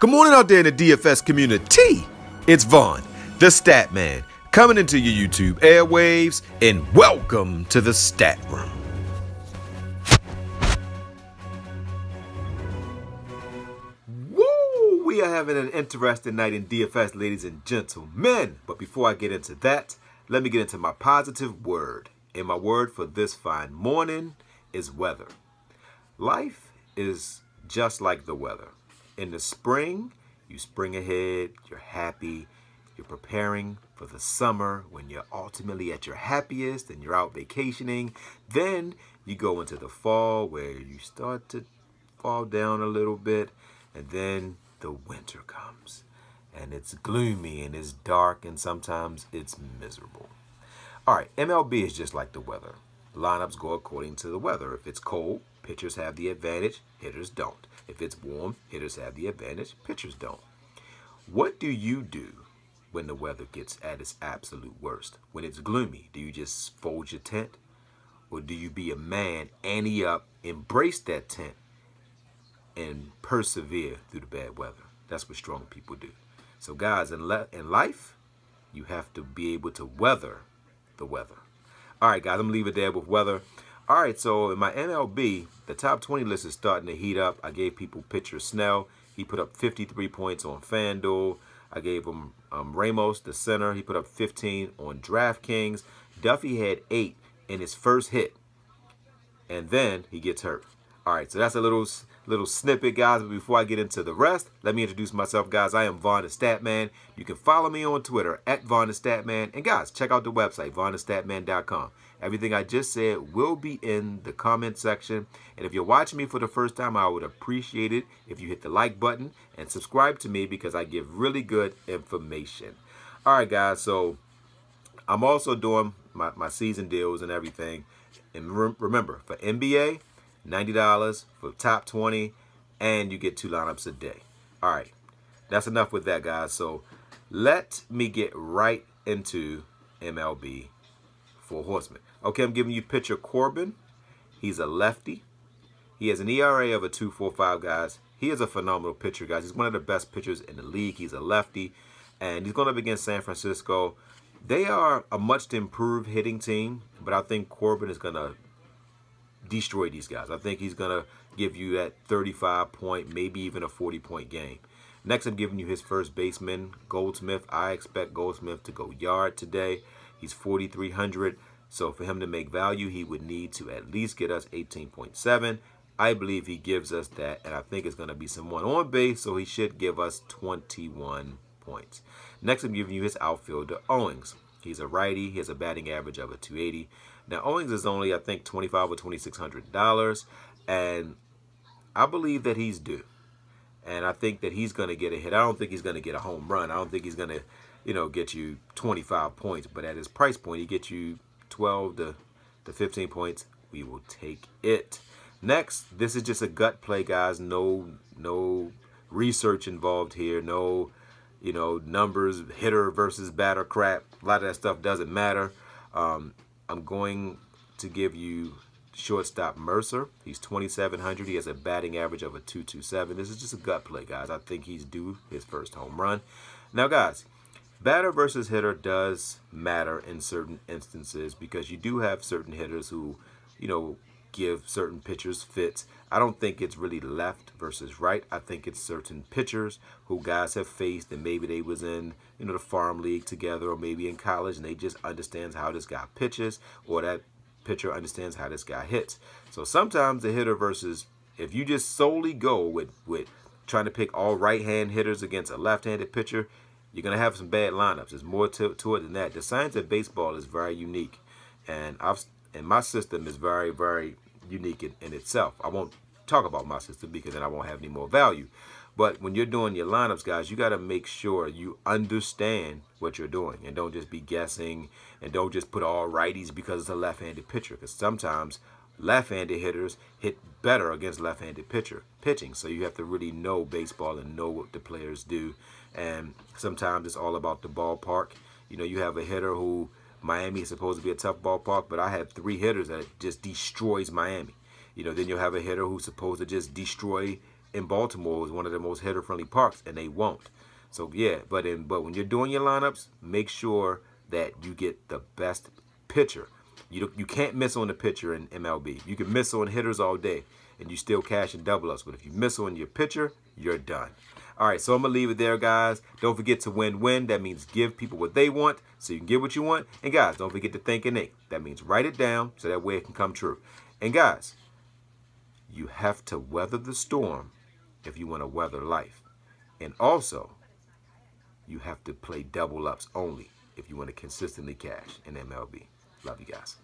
Good morning out there in the DFS community. It's Vaughn, the Stat Man, coming into your YouTube airwaves, and welcome to the Stat Room. Woo! We are having an interesting night in DFS, ladies and gentlemen. But before I get into that, let me get into my positive word. And my word for this fine morning is weather. Life is just like the weather. In the spring, you spring ahead, you're happy, you're preparing for the summer when you're ultimately at your happiest and you're out vacationing. Then you go into the fall where you start to fall down a little bit and then the winter comes and it's gloomy and it's dark and sometimes it's miserable. All right, MLB is just like the weather lineups go according to the weather. If it's cold, pitchers have the advantage, hitters don't. If it's warm, hitters have the advantage, pitchers don't. What do you do when the weather gets at its absolute worst? When it's gloomy, do you just fold your tent? Or do you be a man, ante up, embrace that tent, and persevere through the bad weather? That's what strong people do. So, guys, in, in life, you have to be able to weather the weather. All right, guys, I'm going to leave it there with weather. All right, so in my MLB, the top 20 list is starting to heat up. I gave people pitcher Snell. He put up 53 points on FanDuel. I gave him um, Ramos, the center. He put up 15 on DraftKings. Duffy had eight in his first hit, and then he gets hurt. All right, so that's a little little snippet, guys. But before I get into the rest, let me introduce myself, guys. I am Von the Statman. You can follow me on Twitter at Von the Statman. And guys, check out the website, VonTheStatman.com. Everything I just said will be in the comment section. And if you're watching me for the first time, I would appreciate it if you hit the like button and subscribe to me because I give really good information. All right, guys, so I'm also doing my, my season deals and everything. And re remember, for NBA, $90 for top 20, and you get two lineups a day. All right, that's enough with that, guys. So let me get right into MLB for Horseman. Okay, I'm giving you pitcher Corbin. He's a lefty. He has an ERA of a 2.45, guys. He is a phenomenal pitcher, guys. He's one of the best pitchers in the league. He's a lefty, and he's going up against San Francisco. They are a much improved hitting team, but I think Corbin is going to destroy these guys. I think he's going to give you that 35 point, maybe even a 40 point game. Next, I'm giving you his first baseman, Goldsmith. I expect Goldsmith to go yard today. He's 4,300. So for him to make value, he would need to at least get us 18.7. I believe he gives us that, and I think it's going to be someone on base, so he should give us 21 points. Next, I'm giving you his outfielder, Owings. He's a righty. He has a batting average of a 280. Now Owings is only I think twenty five or twenty six hundred dollars, and I believe that he's due, and I think that he's going to get a hit. I don't think he's going to get a home run. I don't think he's going to, you know, get you twenty five points. But at his price point, he gets you twelve to to fifteen points. We will take it. Next, this is just a gut play, guys. No, no research involved here. No, you know, numbers, hitter versus batter crap. A lot of that stuff doesn't matter. Um, I'm going to give you shortstop Mercer. He's 2,700. He has a batting average of a 227. This is just a gut play, guys. I think he's due his first home run. Now, guys, batter versus hitter does matter in certain instances because you do have certain hitters who, you know, give certain pitchers fits. I don't think it's really left versus right. I think it's certain pitchers who guys have faced and maybe they was in, you know, the farm league together or maybe in college and they just understands how this guy pitches or that pitcher understands how this guy hits. So sometimes the hitter versus if you just solely go with with trying to pick all right hand hitters against a left-handed pitcher, you're going to have some bad lineups. There's more to, to it than that. The science of baseball is very unique. And I've and my system is very, very unique in, in itself. I won't talk about my system because then I won't have any more value. But when you're doing your lineups, guys, you got to make sure you understand what you're doing and don't just be guessing and don't just put all righties because it's a left-handed pitcher because sometimes left-handed hitters hit better against left-handed pitcher pitching. So you have to really know baseball and know what the players do. And sometimes it's all about the ballpark. You know, you have a hitter who Miami is supposed to be a tough ballpark, but I have three hitters that just destroys Miami. You know, then you'll have a hitter who's supposed to just destroy in Baltimore is one of the most hitter-friendly parks, and they won't. So yeah, but in but when you're doing your lineups, make sure that you get the best pitcher. You you can't miss on the pitcher in MLB. You can miss on hitters all day, and you still cash and double ups. But if you miss on your pitcher, you're done. All right, so I'm going to leave it there, guys. Don't forget to win-win. That means give people what they want so you can get what you want. And, guys, don't forget to think and ink. That means write it down so that way it can come true. And, guys, you have to weather the storm if you want to weather life. And also, you have to play double ups only if you want to consistently cash in MLB. Love you guys.